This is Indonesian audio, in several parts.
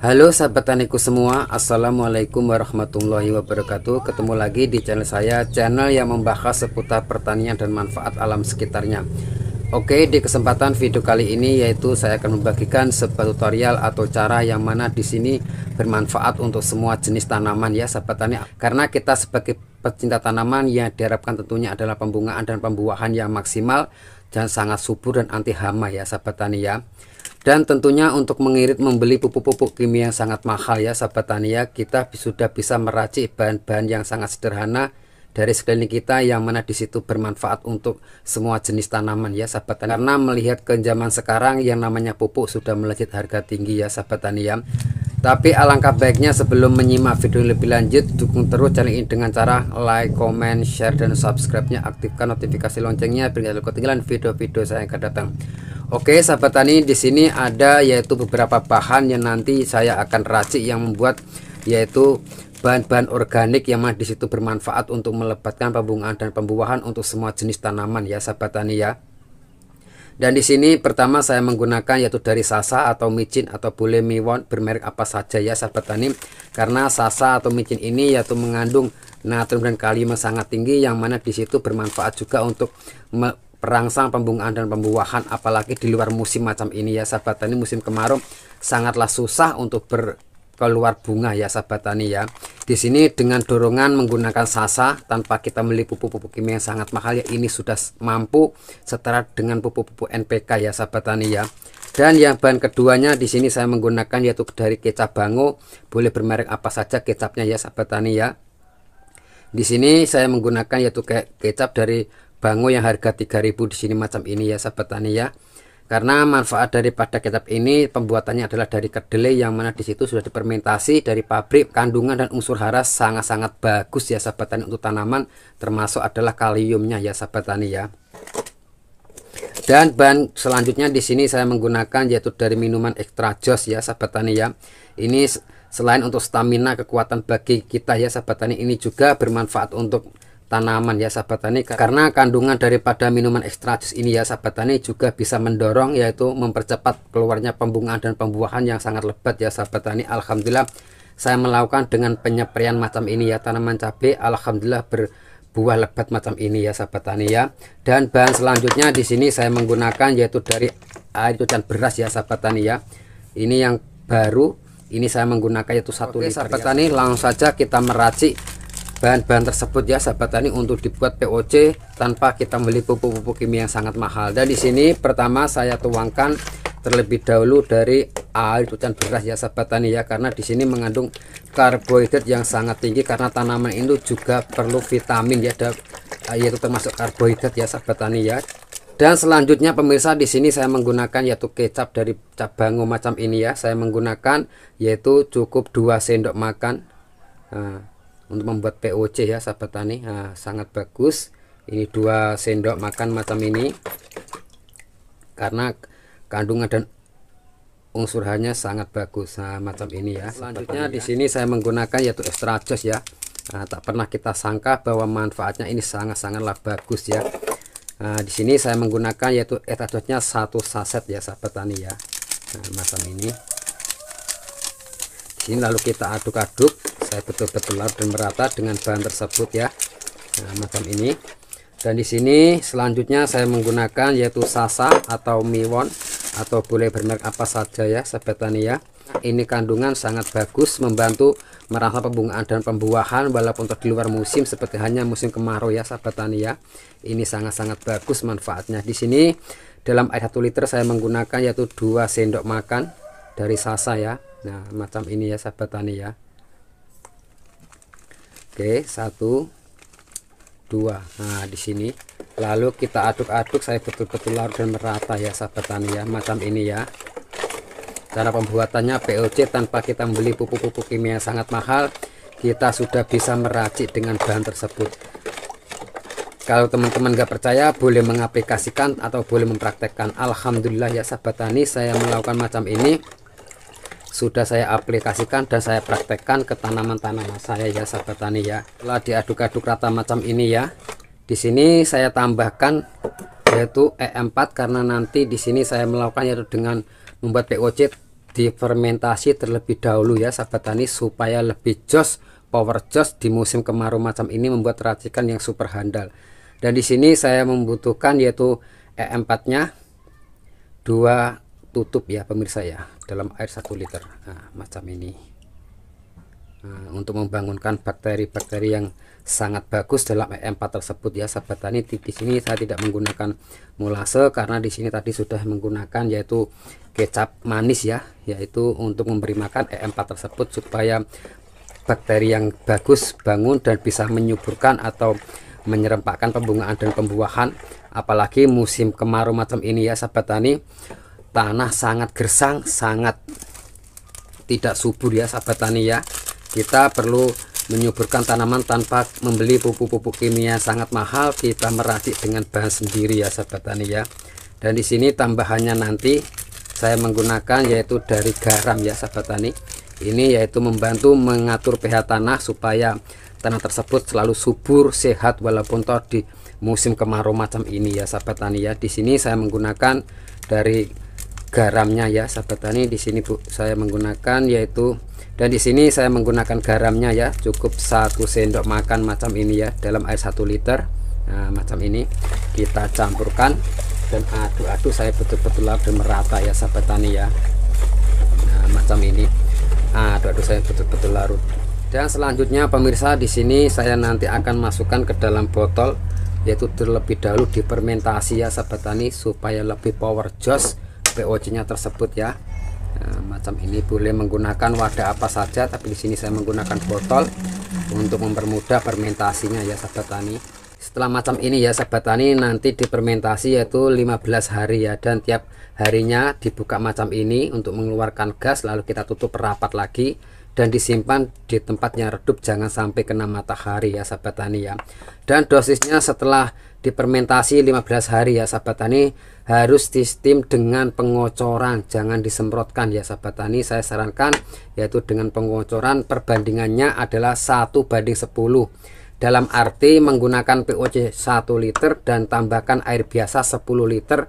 Halo sahabat taniku semua Assalamualaikum warahmatullahi wabarakatuh Ketemu lagi di channel saya Channel yang membahas seputar pertanian dan manfaat alam sekitarnya Oke di kesempatan video kali ini Yaitu saya akan membagikan sebuah tutorial atau cara yang mana di sini Bermanfaat untuk semua jenis tanaman ya sahabat tani Karena kita sebagai pecinta tanaman yang diharapkan tentunya adalah pembungaan dan pembuahan yang maksimal Dan sangat subur dan anti hama ya sahabat tani ya dan tentunya untuk mengirit membeli pupuk-pupuk kimia yang sangat mahal ya sahabat tani ya kita sudah bisa meracik bahan-bahan yang sangat sederhana dari sekeliling kita yang mana di situ bermanfaat untuk semua jenis tanaman ya sahabat tani. Karena melihat ke zaman sekarang yang namanya pupuk sudah melejit harga tinggi ya sahabat tani ya. Tapi alangkah baiknya sebelum menyimak video lebih lanjut dukung terus channel ini dengan cara like, comment, share dan subscribe-nya aktifkan notifikasi loncengnya biar tidak ketinggalan video-video saya yang akan datang. Oke, sahabat tani, di sini ada yaitu beberapa bahan yang nanti saya akan racik yang membuat yaitu bahan-bahan organik yang mana disitu bermanfaat untuk melebatkan pembungaan dan pembuahan untuk semua jenis tanaman ya, sahabat tani ya. Dan di sini pertama saya menggunakan yaitu dari Sasa atau micin atau boleh miwon bermerek apa saja ya sahabat tani karena Sasa atau micin ini yaitu mengandung natrium dan kalium sangat tinggi yang mana di situ bermanfaat juga untuk perangsang pembungaan dan pembuahan apalagi di luar musim macam ini ya sahabat tani musim kemarau sangatlah susah untuk ber keluar bunga ya sahabat tani ya di sini dengan dorongan menggunakan sasa tanpa kita beli pupuk-pupuk kimia yang sangat mahal ya ini sudah mampu setara dengan pupuk-pupuk NPK ya sahabat tani ya dan yang bahan keduanya di sini saya menggunakan yaitu dari kecap bango boleh bermerek apa saja kecapnya ya sahabat tani ya di sini saya menggunakan yaitu kecap dari bango yang harga 3000 di sini macam ini ya sahabat tani ya karena manfaat daripada kecap ini pembuatannya adalah dari kedelai yang mana di situ sudah dipermentasi dari pabrik kandungan dan unsur hara sangat-sangat bagus ya sahabat tani untuk tanaman termasuk adalah kaliumnya ya sahabat tani ya dan bahan selanjutnya di sini saya menggunakan yaitu dari minuman ekstra jos ya sahabat tani ya ini selain untuk stamina kekuatan bagi kita ya sahabat tani ini juga bermanfaat untuk tanaman ya sahabat tani karena kandungan daripada minuman ekstra jus ini ya sahabat tani juga bisa mendorong yaitu mempercepat keluarnya pembungaan dan pembuahan yang sangat lebat ya sahabat tani Alhamdulillah saya melakukan dengan penyeprian macam ini ya tanaman cabai Alhamdulillah berbuah lebat macam ini ya sahabat tani ya dan bahan selanjutnya di sini saya menggunakan yaitu dari air cucian beras ya sahabat tani ya ini yang baru ini saya menggunakan yaitu satu Oke, liter sahabat ya. tani langsung saja kita meracik bahan-bahan tersebut ya sahabat tani untuk dibuat POC tanpa kita beli pupuk-pupuk kimia yang sangat mahal dan di sini pertama saya tuangkan terlebih dahulu dari air hujan beras ya sahabat tani ya karena di sini mengandung karbohidrat yang sangat tinggi karena tanaman itu juga perlu vitamin ya yaitu termasuk karbohidrat ya sahabat tani ya dan selanjutnya pemirsa di sini saya menggunakan yaitu kecap dari cabang macam ini ya saya menggunakan yaitu cukup 2 sendok makan nah untuk membuat POC ya sahabat tani nah, sangat bagus ini dua sendok makan macam ini karena kandungan dan unsur hanya sangat bagus nah, macam ini ya selanjutnya di ya. sini ya. saya menggunakan yaitu extra ya nah, tak pernah kita sangka bahwa manfaatnya ini sangat-sangatlah bagus ya nah, di sini saya menggunakan yaitu extra satu saset ya sahabat tani ya nah, macam ini di sini lalu kita aduk-aduk saya betul-betul larut dan merata dengan bahan tersebut ya nah, macam ini dan di sini selanjutnya saya menggunakan yaitu sasa atau miwon atau boleh bermerek apa saja ya sahabat tani ya ini kandungan sangat bagus membantu merangsang pembungaan dan pembuahan walaupun di luar musim seperti hanya musim kemarau ya sahabat tani ya ini sangat-sangat bagus manfaatnya di sini dalam air 1 liter saya menggunakan yaitu 2 sendok makan dari sasa ya nah macam ini ya sahabat tani ya Oke, satu, dua. Nah, di sini lalu kita aduk-aduk saya betul-betul larut dan merata ya sahabat tani ya macam ini ya cara pembuatannya POC tanpa kita membeli pupuk-pupuk kimia yang sangat mahal kita sudah bisa meracik dengan bahan tersebut kalau teman-teman gak percaya boleh mengaplikasikan atau boleh mempraktekkan Alhamdulillah ya sahabat tani saya melakukan macam ini sudah saya aplikasikan dan saya praktekkan ke tanaman-tanaman saya ya sahabat tani ya setelah diaduk-aduk rata macam ini ya di sini saya tambahkan yaitu E4 karena nanti di sini saya melakukan yaitu dengan membuat POC difermentasi terlebih dahulu ya sahabat tani supaya lebih jos power jos di musim kemarau macam ini membuat racikan yang super handal dan di sini saya membutuhkan yaitu E4 nya 2 tutup ya pemirsa ya dalam air 1 liter nah, macam ini nah, untuk membangunkan bakteri-bakteri yang sangat bagus dalam e EM4 tersebut ya sahabat tani di, di sini saya tidak menggunakan mulase karena di sini tadi sudah menggunakan yaitu kecap manis ya yaitu untuk memberi makan e EM4 tersebut supaya bakteri yang bagus bangun dan bisa menyuburkan atau menyerempakkan pembungaan dan pembuahan apalagi musim kemarau macam ini ya sahabat tani tanah sangat gersang sangat tidak subur ya sahabat tani ya kita perlu menyuburkan tanaman tanpa membeli pupuk-pupuk kimia sangat mahal kita meracik dengan bahan sendiri ya sahabat tani ya dan di sini tambahannya nanti saya menggunakan yaitu dari garam ya sahabat tani ini yaitu membantu mengatur pH tanah supaya tanah tersebut selalu subur sehat walaupun toh di musim kemarau macam ini ya sahabat tani ya di sini saya menggunakan dari garamnya ya sahabat tani di sini Bu saya menggunakan yaitu dan di sini saya menggunakan garamnya ya cukup satu sendok makan macam ini ya dalam air satu liter nah, macam ini kita campurkan dan aduk-aduk saya betul-betul aduk merata ya sahabat tani ya nah, macam ini aduk-aduk saya betul-betul larut dan selanjutnya pemirsa di sini saya nanti akan masukkan ke dalam botol yaitu terlebih dahulu difermentasi ya sahabat tani supaya lebih power joss POC-nya tersebut ya. Nah, macam ini boleh menggunakan wadah apa saja, tapi di sini saya menggunakan botol untuk mempermudah fermentasinya ya sahabat tani. Setelah macam ini ya sahabat tani nanti dipermentasi yaitu 15 hari ya dan tiap harinya dibuka macam ini untuk mengeluarkan gas lalu kita tutup rapat lagi dan disimpan di tempat yang redup jangan sampai kena matahari ya sahabat tani ya dan dosisnya setelah dipermentasi 15 hari ya sahabat tani harus di steam dengan pengocoran jangan disemprotkan ya sahabat tani saya sarankan yaitu dengan pengocoran perbandingannya adalah 1 banding 10 dalam arti menggunakan POC 1 liter dan tambahkan air biasa 10 liter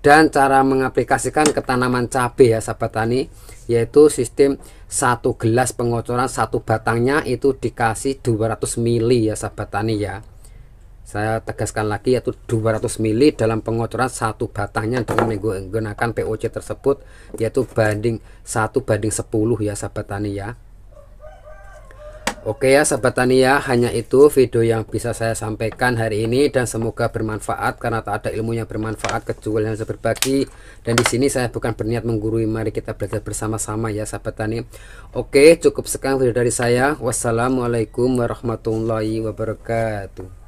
dan cara mengaplikasikan ke tanaman cabai ya sahabat tani yaitu sistem satu gelas pengocoran satu batangnya itu dikasih 200 mili ya sahabat tani ya saya tegaskan lagi yaitu 200 mili dalam pengocoran satu batangnya dengan menggunakan POC tersebut yaitu banding satu banding 10 ya sahabat tani ya Oke ya sahabat tani ya hanya itu video yang bisa saya sampaikan hari ini dan semoga bermanfaat karena tak ada ilmu yang bermanfaat kecuali yang saya berbagi. Dan di sini saya bukan berniat menggurui, mari kita belajar bersama-sama ya sahabat Tani. Oke, cukup sekian video dari saya. Wassalamualaikum warahmatullahi wabarakatuh.